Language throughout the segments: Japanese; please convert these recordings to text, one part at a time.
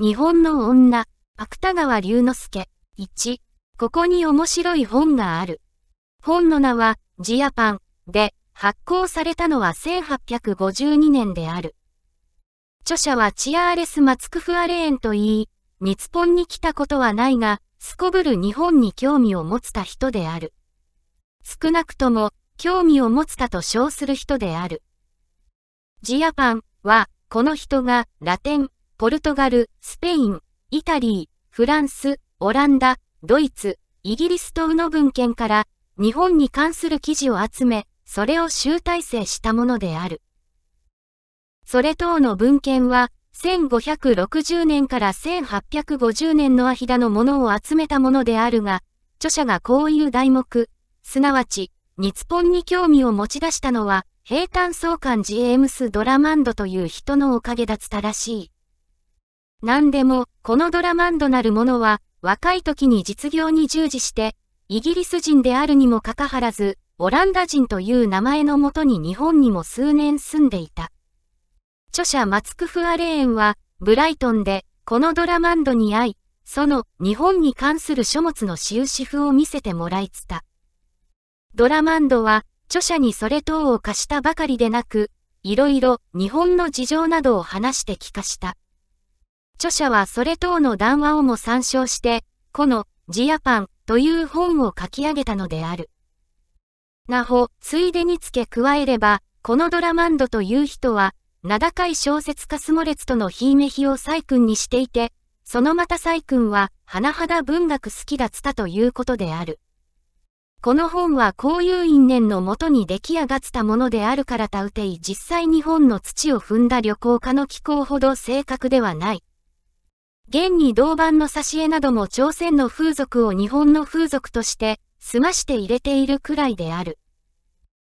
日本の女、芥川龍之介。1、ここに面白い本がある。本の名は、ジアパンで発行されたのは1852年である。著者はチアーレス・マツクフアレーンと言い、日本に来たことはないが、すこぶる日本に興味を持つた人である。少なくとも、興味を持つたと称する人である。ジアパンは、この人がラテン、ポルトガル、スペイン、イタリー、フランス、オランダ、ドイツ、イギリス等の文献から日本に関する記事を集め、それを集大成したものである。それ等の文献は、1560年から1850年のアヒダのものを集めたものであるが、著者がこういう題目、すなわち、日本に興味を持ち出したのは、平坦相関ジエームス・ドラマンドという人のおかげだったらしい。何でも、このドラマンドなるものは、若い時に実業に従事して、イギリス人であるにもかかわらず、オランダ人という名前のもとに日本にも数年住んでいた。著者マツクフ・アレーンは、ブライトンで、このドラマンドに会い、その日本に関する書物の収支譜を見せてもらいつた。ドラマンドは、著者にそれ等を貸したばかりでなく、いろいろ日本の事情などを話して聞かした。著者はそれ等の談話をも参照して、このジアパンという本を書き上げたのである。なほ、ついでに付け加えれば、このドラマンドという人は、名高い小説家スモレツとのひいめひを細君にしていて、そのまた細君は、甚だ文学好きだつたということである。この本はこういう因縁のもとに出来上がったものであるからたうてい実際日本の土を踏んだ旅行家の気候ほど正確ではない。現に銅板の挿絵なども朝鮮の風俗を日本の風俗として済まして入れているくらいである。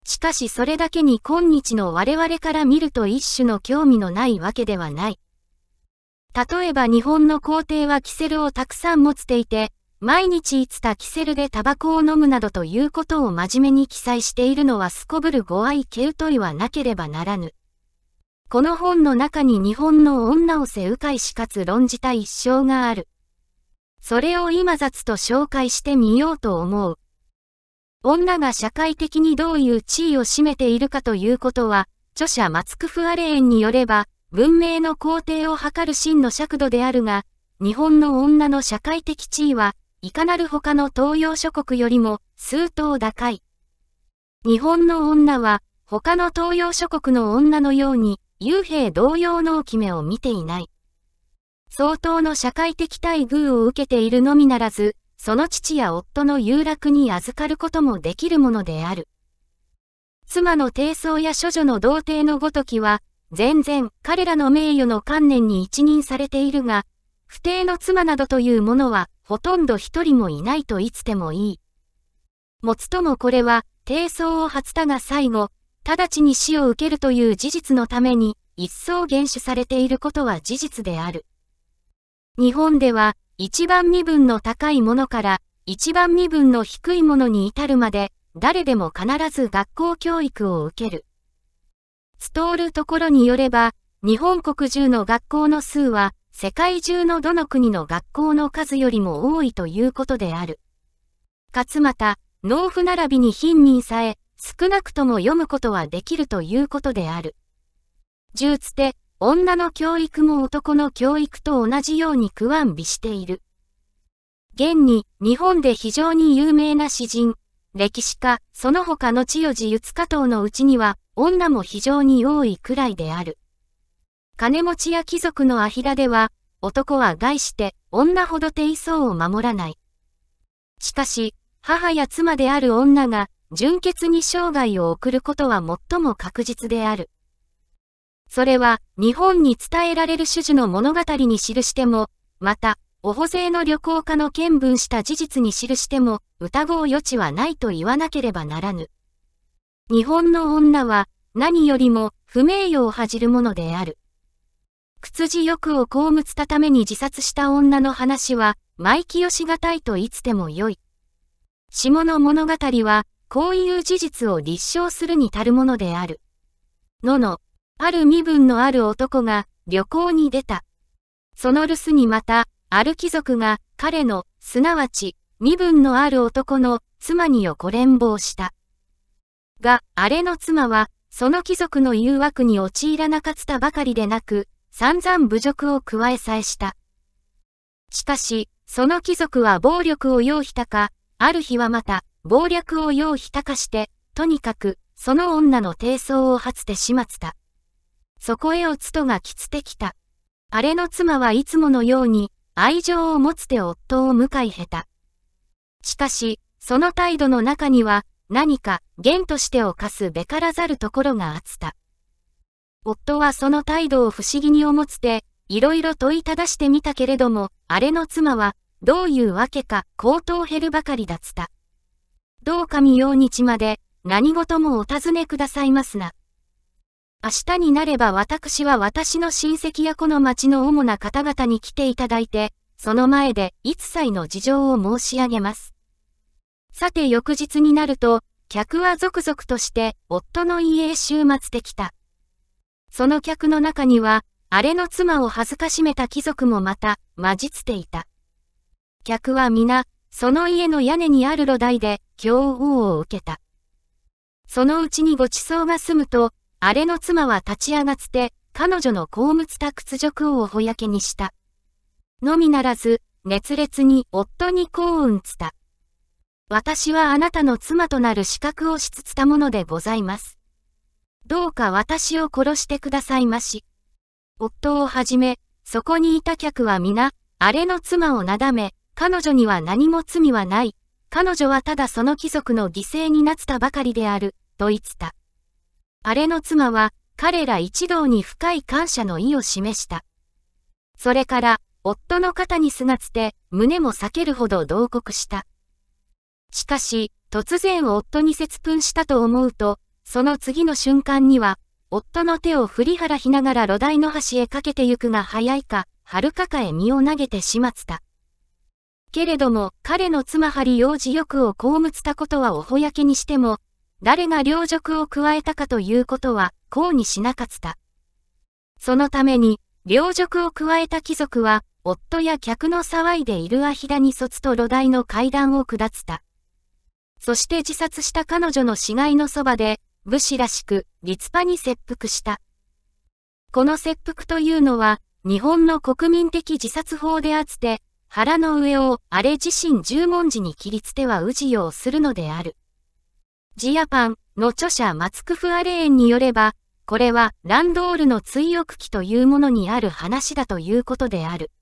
しかしそれだけに今日の我々から見ると一種の興味のないわけではない。例えば日本の皇帝はキセルをたくさん持っていて、毎日いつたキセルでタバコを飲むなどということを真面目に記載しているのはすこぶるご愛うといはなければならぬ。この本の中に日本の女を背迂回しかつ論じた一生がある。それを今雑と紹介してみようと思う。女が社会的にどういう地位を占めているかということは、著者マツクフ・アレーンによれば、文明の肯定を図る真の尺度であるが、日本の女の社会的地位は、いかなる他の東洋諸国よりも数頭高い。日本の女は、他の東洋諸国の女のように、幽閉同様のめを見ていない。相当の社会的待遇を受けているのみならず、その父や夫の遊楽に預かることもできるものである。妻の低層や処女の童貞のごときは、全然彼らの名誉の観念に一任されているが、不定の妻などというものはほとんど一人もいないといつでもいい。もつともこれは、低層を発たが最後、直ちに死を受けるという事実のために、一層厳守されていることは事実である。日本では、一番身分の高いものから、一番身分の低いものに至るまで、誰でも必ず学校教育を受ける。ストールところによれば、日本国中の学校の数は、世界中のどの国の学校の数よりも多いということである。かつまた、農夫並びに貧民さえ、少なくとも読むことはできるということである。銃つて、女の教育も男の教育と同じように不安美している。現に、日本で非常に有名な詩人、歴史家、その他の千代寺ゆつ加藤のうちには、女も非常に多いくらいである。金持ちや貴族のアヒラでは、男は害して女ほど低層を守らない。しかし、母や妻である女が純潔に生涯を送ることは最も確実である。それは日本に伝えられる種々の物語に記しても、また、お保税の旅行家の見聞した事実に記しても、疑う余地はないと言わなければならぬ。日本の女は何よりも不名誉を恥じるものである。屈地欲をむつたために自殺した女の話は、前清しがたいと言いつてもよい。下の物語は、こういう事実を立証するに足るものである。のの、ある身分のある男が旅行に出た。その留守にまた、ある貴族が彼の、すなわち、身分のある男の妻に横連棒した。が、あれの妻は、その貴族の誘惑に陥らなかったばかりでなく、散々侮辱を加えさえした。しかし、その貴族は暴力を要したか、ある日はまた、謀略を用たかして、とにかく、その女の低層を発て始末だ。そこへおつとがきつてきた。あれの妻はいつものように、愛情を持つて夫を迎えへた。しかし、その態度の中には、何か、弦としてを課すべからざるところがあった。夫はその態度を不思議に思つて、いろいろ問いただしてみたけれども、あれの妻は、どういうわけか、口頭減るばかりだった。どうか見よう日まで、何事もお尋ねくださいますな。明日になれば私は私の親戚やこの町の主な方々に来ていただいて、その前で一切の事情を申し上げます。さて翌日になると、客は続々として夫の家へ週末できた。その客の中には、あれの妻を恥ずかしめた貴族もまた、混じっていた。客は皆、その家の屋根にある炉台で強王を受けた。そのうちにご馳走が済むと、あれの妻は立ち上がって、彼女の公務た屈辱王をほやけにした。のみならず、熱烈に夫に幸運つた。私はあなたの妻となる資格をしつつたものでございます。どうか私を殺してくださいまし。夫をはじめ、そこにいた客は皆、あれの妻をなだめ、彼女には何も罪はない。彼女はただその貴族の犠牲になったばかりである、と言った。あれの妻は、彼ら一同に深い感謝の意を示した。それから、夫の肩にすがつて、胸も裂けるほど同国した。しかし、突然夫に接吻したと思うと、その次の瞬間には、夫の手を振り払いながら炉台の端へかけてゆくが早いか、はるかかへ身を投げて始末だ。けれども、彼の妻張幼児欲を被ったことはおほやけにしても、誰が領辱を加えたかということは、こうにしなかった。そのために、領辱を加えた貴族は、夫や客の騒いでいるアヒダに卒と炉台の階段を下つた。そして自殺した彼女の死骸のそばで、武士らしく、立派に切腹した。この切腹というのは、日本の国民的自殺法であって、腹の上をあれ自身十文字に切り捨ては氏よをするのである。ジアパンの著者マツクフアレーンによれば、これはランドールの追憶記というものにある話だということである。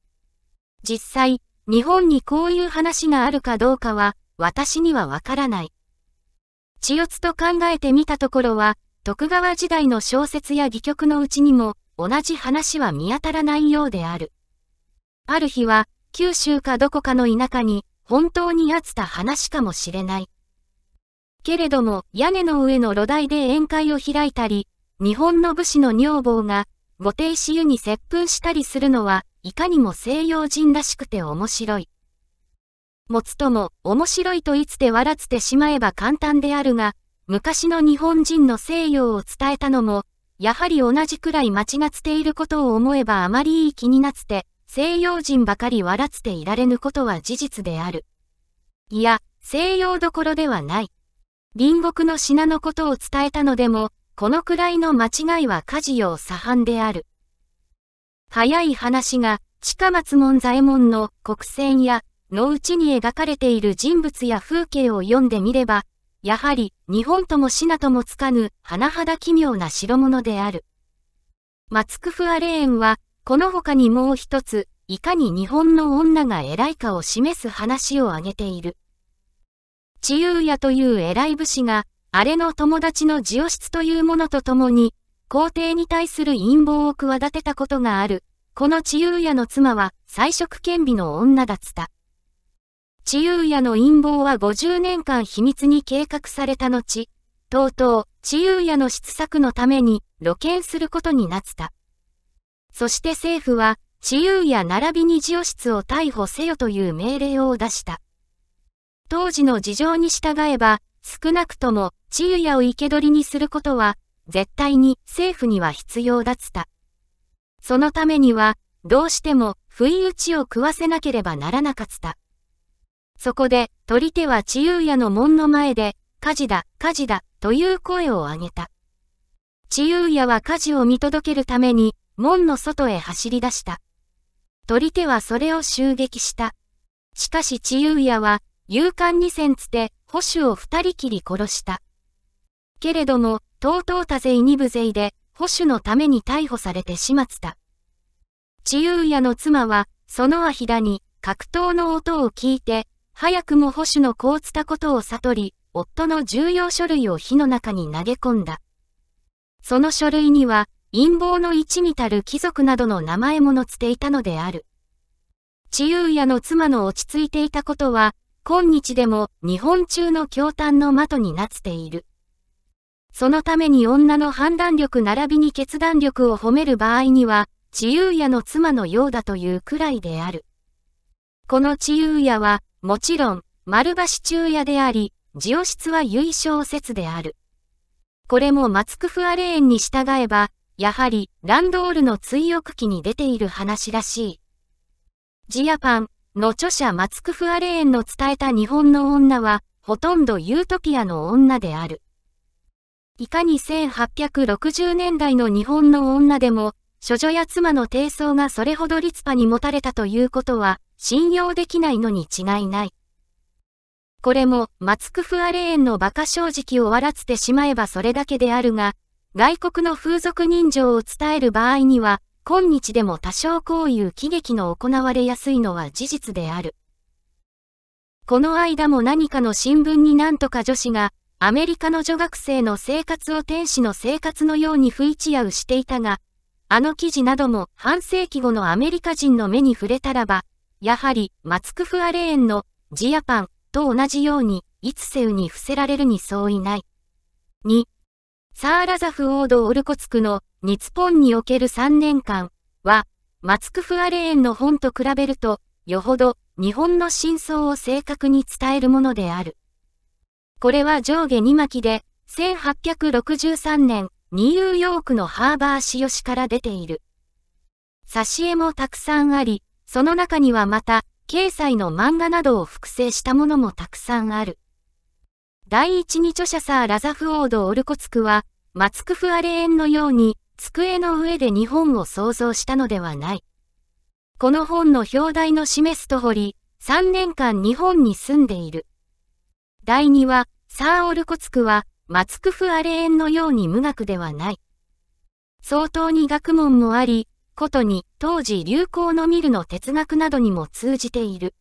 実際、日本にこういう話があるかどうかは、私にはわからない。千代津と考えてみたところは、徳川時代の小説や戯曲のうちにも、同じ話は見当たらないようである。ある日は、九州かどこかの田舎に本当にあった話かもしれない。けれども屋根の上の炉台で宴会を開いたり、日本の武士の女房が御亭私湯に接吻したりするのはいかにも西洋人らしくて面白い。もつとも面白いといつて笑つてしまえば簡単であるが、昔の日本人の西洋を伝えたのも、やはり同じくらい間違っていることを思えばあまりいい気になって、西洋人ばかり笑っていられぬことは事実である。いや、西洋どころではない。隣国の品のことを伝えたのでも、このくらいの間違いは家事用左半である。早い話が、近松門左衛門の国船や、のうちに描かれている人物や風景を読んでみれば、やはり日本とも品ともつかぬ、甚だ奇妙な代物である。マツクフアレーンは、この他にもう一つ、いかに日本の女が偉いかを示す話を挙げている。治癒屋という偉い武士が、あれの友達のジオ室というものと共に、皇帝に対する陰謀を企てたことがある。この治癒屋の妻は、彩色兼備の女だった。治癒屋の陰謀は50年間秘密に計画された後、とうとう、治癒屋の失策のために露見することになった。そして政府は、治癒や並びに事業室を逮捕せよという命令を出した。当時の事情に従えば、少なくとも、治癒やを生け捕りにすることは、絶対に政府には必要だった。そのためには、どうしても、不意打ちを食わせなければならなかった。そこで、取り手は治癒やの門の前で、火事だ、火事だ、という声を上げた。治癒やは火事を見届けるために、門の外へ走り出した。取り手はそれを襲撃した。しかし治癒屋は、勇敢にせんつて、保守を二人きり殺した。けれども、とうとうたいにぶぜ勢で、保守のために逮捕されて始末だ。治癒屋の妻は、そのあひだに、格闘の音を聞いて、早くも保守のこうつたことを悟り、夫の重要書類を火の中に投げ込んだ。その書類には、陰謀の一にたる貴族などの名前も載っていたのである。治癒屋の妻の落ち着いていたことは、今日でも日本中の教団の的になっている。そのために女の判断力並びに決断力を褒める場合には、治癒屋の妻のようだというくらいである。この治癒屋は、もちろん、丸橋中屋であり、ジオ室は優勝説である。これも松クフアレーンに従えば、やはり、ランドールの追憶記に出ている話らしい。ジアパンの著者マツクフ・アレーンの伝えた日本の女は、ほとんどユートピアの女である。いかに1860年代の日本の女でも、処女や妻の低層がそれほど立派に持たれたということは、信用できないのに違いない。これも、マツクフ・アレーンの馬鹿正直を笑ってしまえばそれだけであるが、外国の風俗人情を伝える場合には、今日でも多少こういう喜劇の行われやすいのは事実である。この間も何かの新聞になんとか女子が、アメリカの女学生の生活を天使の生活のように不一夜をしていたが、あの記事なども半世紀後のアメリカ人の目に触れたらば、やはりマツクフアレーンのジアパンと同じように、いつせうに伏せられるに相違ない。2、サーラザフ王道オルコツクのニツポンにおける3年間は、マツクフアレーンの本と比べると、よほど日本の真相を正確に伝えるものである。これは上下2巻で、1863年、ニューヨークのハーバーしよしから出ている。挿絵もたくさんあり、その中にはまた、掲載の漫画などを複製したものもたくさんある。第一に著者サー・ラザフオード・オルコツクは、マツクフ・アレエンのように、机の上で日本を創造したのではない。この本の表題の示すとおり、3年間日本に住んでいる。第二は、サー・オルコツクは、マツクフ・アレエンのように無学ではない。相当に学問もあり、ことに当時流行のミルの哲学などにも通じている。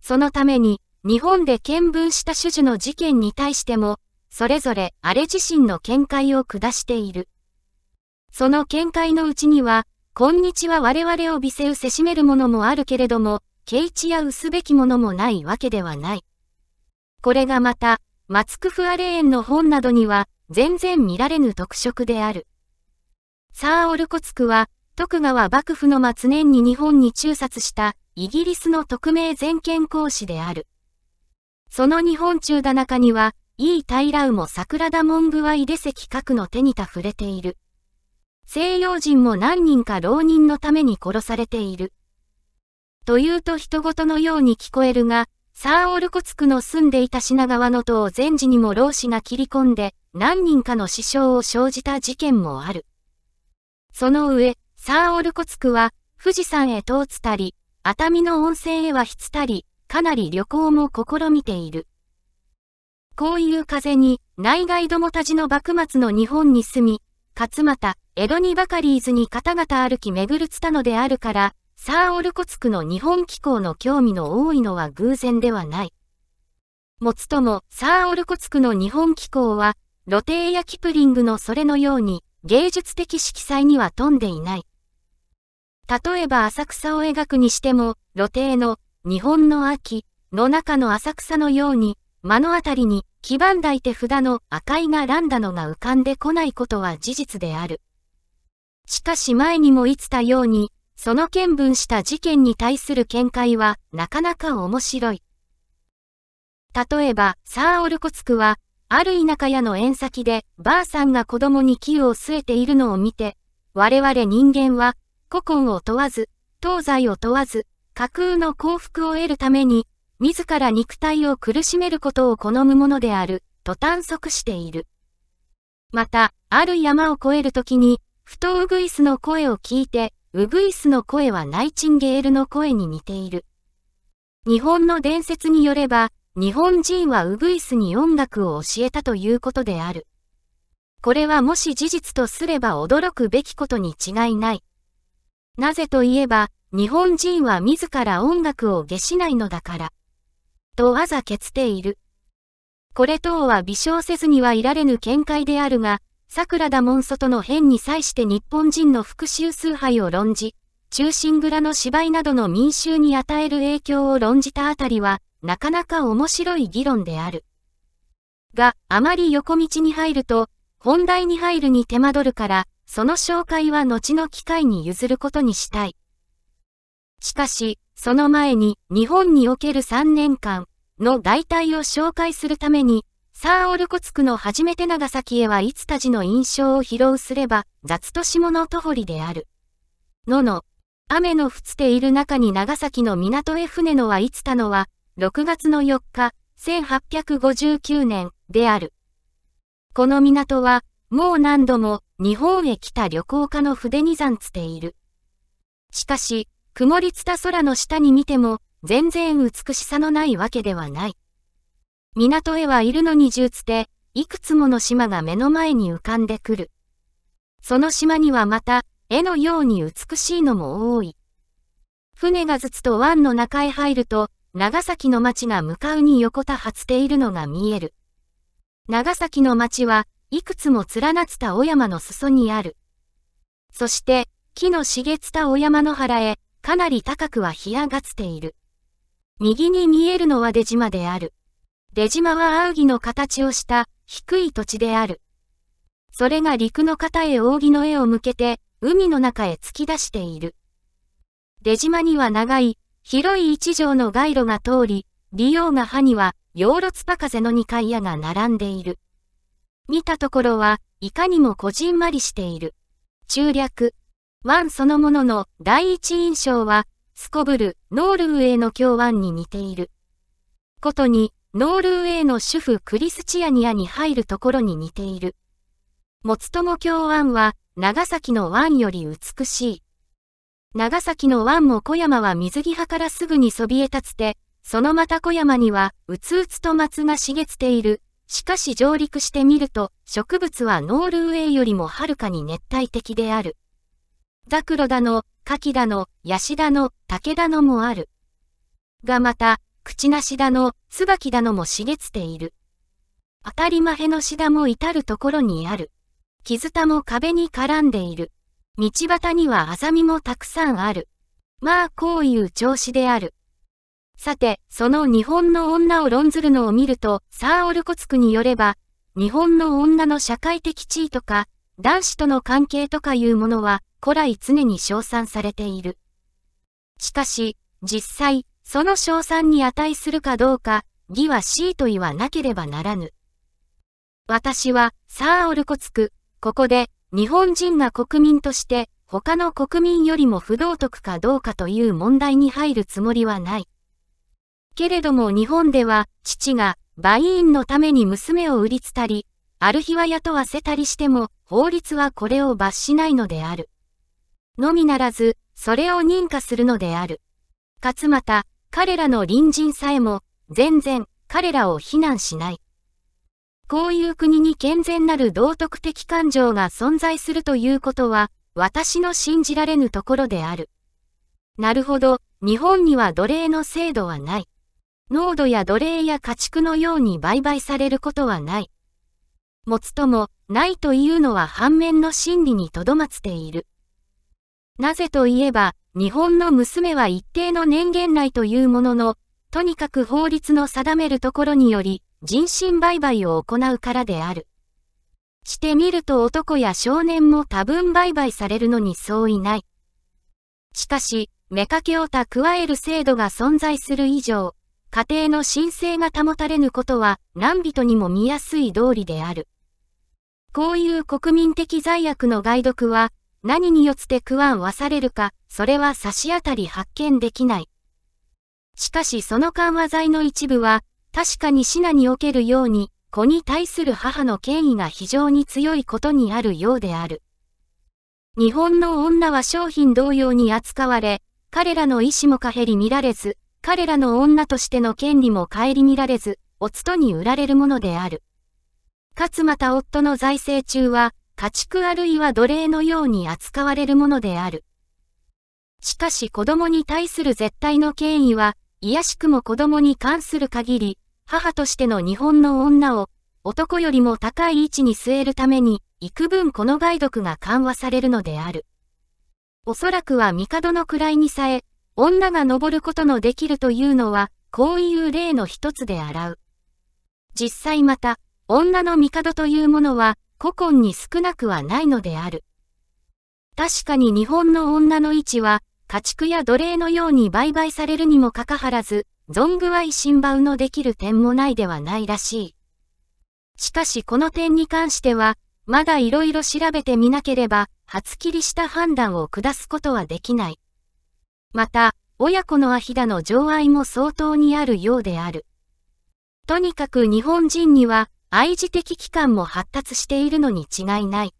そのために、日本で見聞した種々の事件に対しても、それぞれあれ自身の見解を下している。その見解のうちには、今日は我々を微声うせしめるものもあるけれども、軽地や薄べきものもないわけではない。これがまた、マツクフアレーンの本などには、全然見られぬ特色である。サー・オルコツクは、徳川幕府の末年に日本に中殺した、イギリスの匿名全権公使である。その日本中田中には、いい平うも桜田文部は井出関角の手にた触れている。西洋人も何人か浪人のために殺されている。というと人事のように聞こえるが、サーオルコツクの住んでいた品川の塔全寺にも老子が切り込んで、何人かの死傷を生じた事件もある。その上、サーオルコツクは、富士山へ通つたり、熱海の温泉へはひつたり、かなり旅行も試みている。こういう風に、内外どもたちの幕末の日本に住み、勝又、江戸にばかりーずに方々歩き巡るつたのであるから、サー・オルコツクの日本機構の興味の多いのは偶然ではない。もつとも、サー・オルコツクの日本機構は、露呈やキプリングのそれのように、芸術的色彩には富んでいない。例えば浅草を描くにしても、露呈の日本の秋の中の浅草のように、目の当たりに、基盤いて札の赤いがランダのが浮かんでこないことは事実である。しかし前にも言ったように、その見聞した事件に対する見解はなかなか面白い。例えば、サー・オルコツクは、ある田舎屋の縁先で、ばあさんが子供に器を据えているのを見て、我々人間は、古今を問わず、東西を問わず、架空の幸福を得るために、自ら肉体を苦しめることを好むものである、と探索している。また、ある山を越えるときに、ふとウグイスの声を聞いて、ウグイスの声はナイチンゲールの声に似ている。日本の伝説によれば、日本人はウグイスに音楽を教えたということである。これはもし事実とすれば驚くべきことに違いない。なぜといえば、日本人は自ら音楽を下しないのだから。とわざ決定。ている。これ等は微笑せずにはいられぬ見解であるが、桜田門外の変に際して日本人の復讐崇拝を論じ、中心蔵の芝居などの民衆に与える影響を論じたあたりは、なかなか面白い議論である。が、あまり横道に入ると、本題に入るに手間取るから、その紹介は後の機会に譲ることにしたい。しかし、その前に日本における3年間の代替を紹介するために、サーオルコツクの初めて長崎へはいつたちの印象を披露すれば、雑と下のほ堀である。のの、雨の降っている中に長崎の港へ船のはいつたのは、6月の4日、1859年である。この港は、もう何度も日本へ来た旅行家の筆に残つている。しかし、曇りつた空の下に見ても、全然美しさのないわけではない。港へはいるのに十つて、いくつもの島が目の前に浮かんでくる。その島にはまた、絵のように美しいのも多い。船がずつと湾の中へ入ると、長崎の町が向かうに横たはつているのが見える。長崎の町はいくつも連なった小山の裾にある。そして、木の茂つた小山の原へ、かなり高くは干上がっている。右に見えるのは出島である。出島はウギの形をした低い土地である。それが陸の方へ扇の絵を向けて海の中へ突き出している。出島には長い、広い一条の街路が通り、利用が歯には、ヨーロツパ風の二階屋が並んでいる。見たところは、いかにもこじんまりしている。中略。湾そのものの第一印象は、すこぶるノールウェーの京湾に似ている。ことに、ノールウェーの主婦クリスチアニアに入るところに似ている。もつとも京湾は、長崎の湾より美しい。長崎の湾も小山は水着派からすぐにそびえ立つて、そのまた小山には、うつうつと松が茂っている。しかし上陸してみると、植物はノールウェーよりもはるかに熱帯的である。ザクロだの、カキだの、ヤシだの、竹だのもある。がまた、口なしだの、キだのも茂っている。当たりまへのシダも至るところにある。傷田も壁に絡んでいる。道端にはアザミもたくさんある。まあこういう調子である。さて、その日本の女を論ずるのを見ると、サー・オルコツクによれば、日本の女の社会的地位とか、男子との関係とかいうものは、古来常に称賛されている。しかし、実際、その称賛に値するかどうか、義は C と言わなければならぬ。私は、サーオルコツク、ここで、日本人が国民として、他の国民よりも不道徳かどうかという問題に入るつもりはない。けれども日本では、父が、バイーンのために娘を売りつたり、ある日は雇わせたりしても、法律はこれを罰しないのである。のみならず、それを認可するのである。かつまた、彼らの隣人さえも、全然、彼らを非難しない。こういう国に健全なる道徳的感情が存在するということは、私の信じられぬところである。なるほど、日本には奴隷の制度はない。濃度や奴隷や家畜のように売買されることはない。持つとも、ないというのは反面の真理にとどまっている。なぜといえば、日本の娘は一定の年限内というものの、とにかく法律の定めるところにより、人身売買を行うからである。してみると男や少年も多分売買されるのに相違ない。しかし、目かけを蓄える制度が存在する以上、家庭の神聖が保たれぬことは、何人にも見やすい道理である。こういう国民的罪悪の害読は、何によって食わんわされるか、それは差し当たり発見できない。しかしその緩和剤の一部は、確かに品におけるように、子に対する母の権威が非常に強いことにあるようである。日本の女は商品同様に扱われ、彼らの意思もかへり見られず、彼らの女としての権利も顧みられず、夫に売られるものである。かつまた夫の財政中は、家畜あるいは奴隷のように扱われるものである。しかし子供に対する絶対の権威は、いやしくも子供に関する限り、母としての日本の女を、男よりも高い位置に据えるために、幾分この害毒が緩和されるのである。おそらくは帝の位にさえ、女が登ることのできるというのは、こういう例の一つであらう。実際また、女の帝というものは、古今に少なくはないのである。確かに日本の女の位置は、家畜や奴隷のように売買されるにもかかわらず、存具は維新バウのできる点もないではないらしい。しかしこの点に関しては、まだ色々調べてみなければ、初切りした判断を下すことはできない。また、親子のアヒダの情愛も相当にあるようである。とにかく日本人には、愛知的機関も発達しているのに違いない。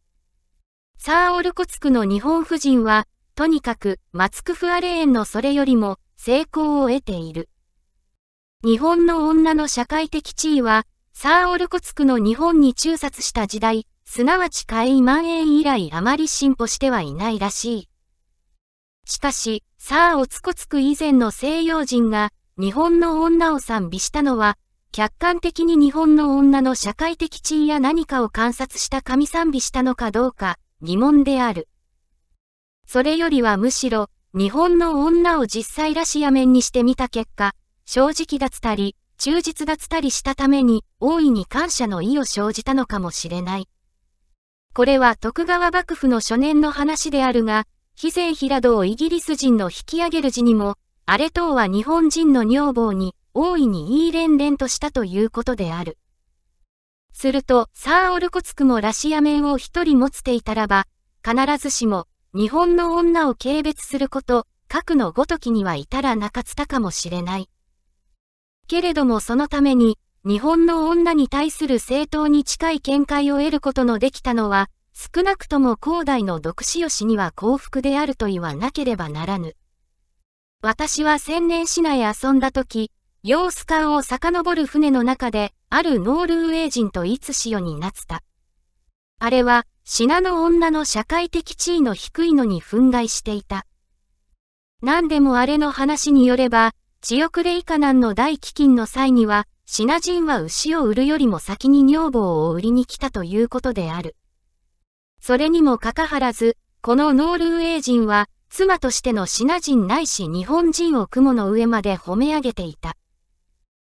サー・オルコツクの日本婦人は、とにかくマツクフアレーンのそれよりも成功を得ている。日本の女の社会的地位は、サー・オルコツクの日本に中殺した時代、すなわち員蔓延以来あまり進歩してはいないらしい。しかし、サー・オツコツク以前の西洋人が、日本の女を賛美したのは、客観的に日本の女の社会的地位や何かを観察した神賛美したのかどうか疑問である。それよりはむしろ、日本の女を実際らしや面にしてみた結果、正直だつたり、忠実だつたりしたために、大いに感謝の意を生じたのかもしれない。これは徳川幕府の初年の話であるが、肥前平戸をイギリス人の引き上げる時にも、あれ等は日本人の女房に、大いにいい連連としたということである。すると、サー・オルコツクもラシア面を一人持つていたらば、必ずしも、日本の女を軽蔑すること、核のごときには至らなかったかもしれない。けれどもそのために、日本の女に対する正当に近い見解を得ることのできたのは、少なくとも広大の独子吉には幸福であると言わなければならぬ。私は千年市内遊んだ時、様子艦を遡る船の中で、あるノールウェー人といつしよになった。あれは、品の女の社会的地位の低いのに憤慨していた。何でもあれの話によれば、千遅れ以下難の大飢饉の際には、品人は牛を売るよりも先に女房を売りに来たということである。それにもかかわらず、このノールウェー人は、妻としての品人ないし日本人を雲の上まで褒め上げていた。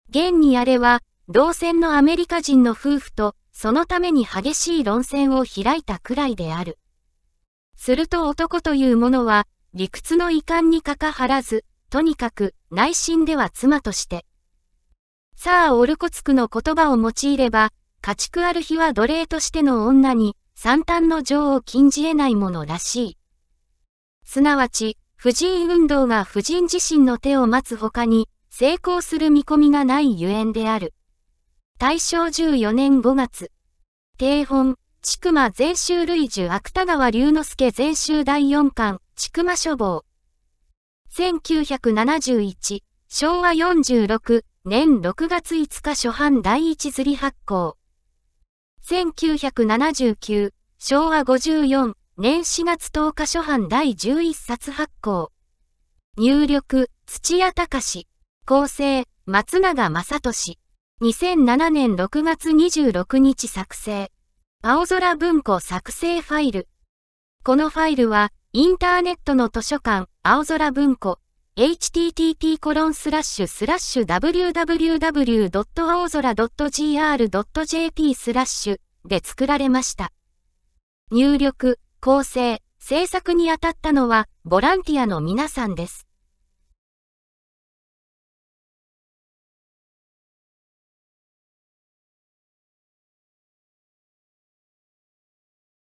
現にあれは、同戦のアメリカ人の夫婦と、そのために激しい論戦を開いたくらいである。すると男というものは、理屈の遺憾にかかはらず、とにかく、内心では妻として。さあ、オルコツクの言葉を用いれば、家畜ある日は奴隷としての女に、三端の情を禁じ得ないものらしい。すなわち、婦人運動が婦人自身の手を待つ他に、成功する見込みがないゆえんである。大正14年5月、定本、千曲全集類樹芥川龍之介全集第4巻、千曲書房。1971、昭和46年6月5日初版第一釣り発行。1979、昭和54年4月10日初版第11冊発行。入力、土屋隆。構成、松永正俊。2007年6月26日作成。青空文庫作成ファイル。このファイルは、インターネットの図書館、青空文庫、http コロンスラッシュスラッシュ www. r 空 .gr.jp スラッシュで作られました。入力、構成、制作に当たったのはボランティアの皆さんです。